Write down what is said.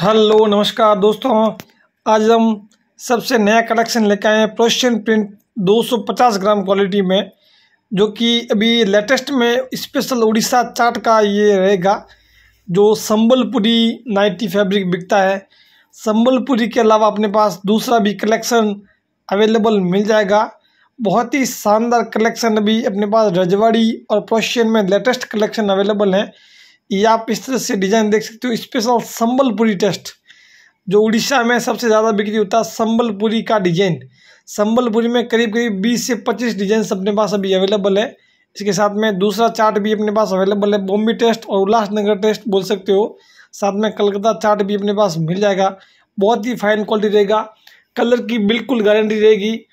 hello नमस्कार दोस्तों आज हम सबसे नया कलेक्शन लेकर आए हैं प्रोशियन प्रिंट 250 ग्राम क्वालिटी में जो कि अभी लेटेस्ट में स्पेशल उड़ीसा चाट का ये रहेगा जो संबलपुरी नाइटी फैब्रिक बिकता है संबलपुरी के अलावा अपने पास दूसरा भी कलेक्शन अवेलेबल मिल जाएगा बहुत ही शानदार कलेक्शन अभी अपने पास रजवाड़ी और प्रोशियन में लेटेस्ट कलेक्शन अवेलेबल हैं ये आप इस तरह से डिज़ाइन देख सकते हो स्पेशल संबलपुरी टेस्ट जो उड़ीसा में सबसे ज़्यादा बिक्री होता है संबलपुरी का डिजाइन संबलपुरी में करीब करीब 20 से 25 डिजाइन अपने पास अभी अवेलेबल है इसके साथ में दूसरा चार्ट भी अपने पास अवेलेबल है बॉम्बे टेस्ट और उल्लासनगर टेस्ट बोल सकते हो साथ में कलकत्ता चार्ट भी अपने पास मिल जाएगा बहुत ही फाइन क्वालिटी रहेगा कलर की बिल्कुल गारंटी रहेगी